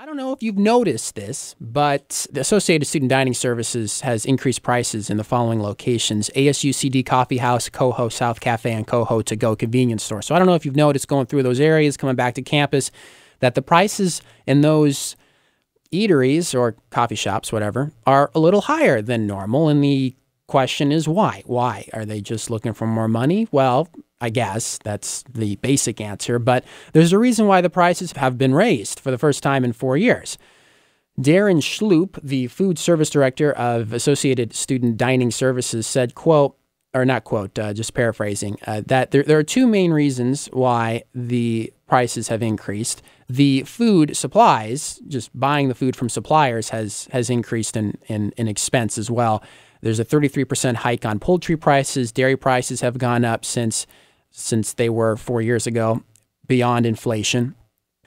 I don't know if you've noticed this, but the Associated Student Dining Services has increased prices in the following locations ASUCD Coffee House, Coho South Cafe, and Coho To Go Convenience Store. So I don't know if you've noticed going through those areas, coming back to campus, that the prices in those eateries or coffee shops, whatever, are a little higher than normal. And the question is why? Why? Are they just looking for more money? Well, I guess that's the basic answer, but there's a reason why the prices have been raised for the first time in four years. Darren Schloop, the food service director of Associated Student Dining Services, said, quote, or not quote, uh, just paraphrasing, uh, that there, there are two main reasons why the prices have increased. The food supplies, just buying the food from suppliers, has, has increased in, in, in expense as well. There's a 33% hike on poultry prices. Dairy prices have gone up since since they were four years ago, beyond inflation.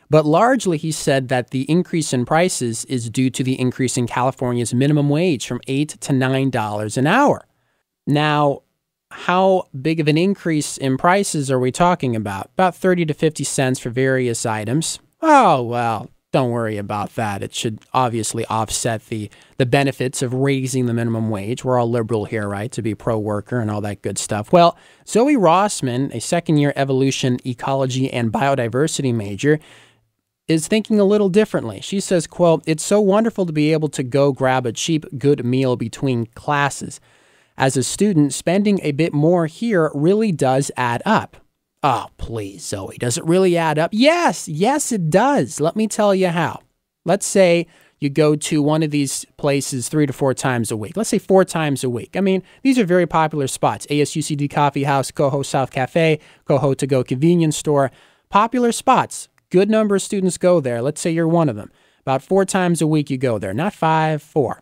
But largely, he said that the increase in prices is due to the increase in California's minimum wage from eight to nine dollars an hour. Now, how big of an increase in prices are we talking about? About 30 to 50 cents for various items. Oh, well, don't worry about that. It should obviously offset the the benefits of raising the minimum wage. We're all liberal here, right? To be pro worker and all that good stuff. Well, Zoe Rossman, a second year evolution, ecology, and biodiversity major, is thinking a little differently. She says, quote, It's so wonderful to be able to go grab a cheap, good meal between classes. As a student, spending a bit more here really does add up. Oh, please, Zoe. Does it really add up? Yes, yes, it does. Let me tell you how. Let's say you go to one of these places three to four times a week. Let's say four times a week. I mean, these are very popular spots ASUCD Coffee House, Coho South Cafe, Coho To Go Convenience Store. Popular spots. Good number of students go there. Let's say you're one of them. About four times a week you go there, not five, four.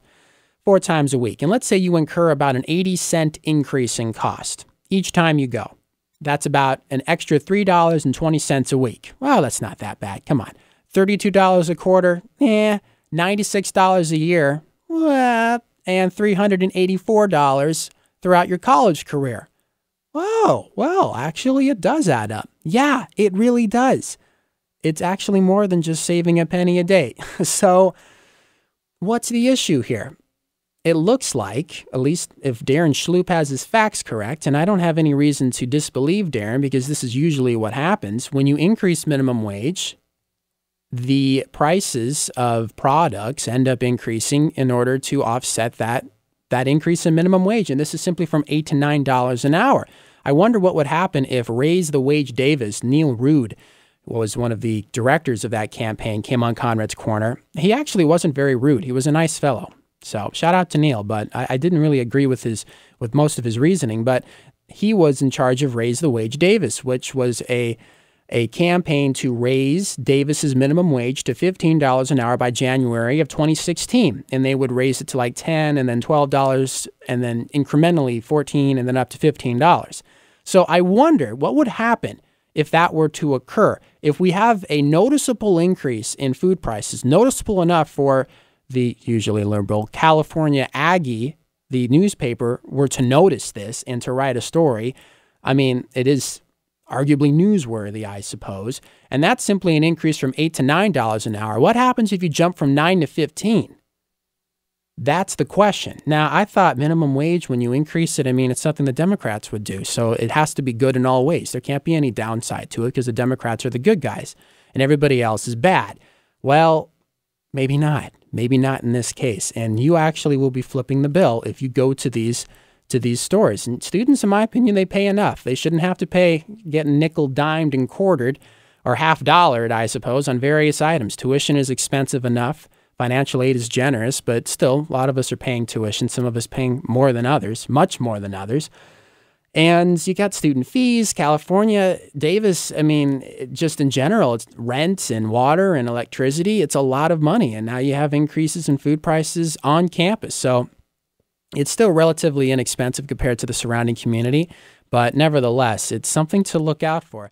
Four times a week. And let's say you incur about an 80 cent increase in cost each time you go. That's about an extra $3.20 a week. Well, that's not that bad. Come on. $32 a quarter? Eh. $96 a year? Well, and $384 throughout your college career. Whoa, well, actually, it does add up. Yeah, it really does. It's actually more than just saving a penny a day. so, what's the issue here? it looks like, at least if Darren Schloop has his facts correct, and I don't have any reason to disbelieve Darren because this is usually what happens when you increase minimum wage, the prices of products end up increasing in order to offset that that increase in minimum wage and this is simply from 8 to 9 dollars an hour. I wonder what would happen if Raise the Wage Davis, Neil Rude, was one of the directors of that campaign, came on Conrad's corner. He actually wasn't very rude. He was a nice fellow. So shout out to Neil, but I, I, didn't really agree with his with most of his reasoning. But he was in charge of Raise the Wage Davis, which was a a campaign to raise Davis's minimum wage to $15 an hour by January of 2016. And they would raise it to like 10 and then $12 and then incrementally 14 and then up to $15. So I wonder what would happen if that were to occur. If we have a noticeable increase in food prices, noticeable enough for the usually liberal California Aggie, the newspaper, were to notice this and to write a story, I mean, it is arguably newsworthy, I suppose. And that's simply an increase from eight to nine dollars an hour. What happens if you jump from nine to fifteen? That's the question. Now, I thought minimum wage, when you increase it, I mean, it's something the Democrats would do. So it has to be good in all ways. There can't be any downside to it because the Democrats are the good guys and everybody else is bad. Well, maybe not maybe not in this case. And you actually will be flipping the bill if you go to these to these stores. And students, in my opinion, they pay enough. They shouldn't have to pay getting nickel dimed and quartered or half dollared, I suppose, on various items. Tuition is expensive enough. Financial aid is generous, but still, a lot of us are paying tuition. Some of us paying more than others, much more than others. And you got student fees, California, Davis. I mean, just in general, it's rent and water and electricity. It's a lot of money. And now you have increases in food prices on campus. So it's still relatively inexpensive compared to the surrounding community. But nevertheless, it's something to look out for.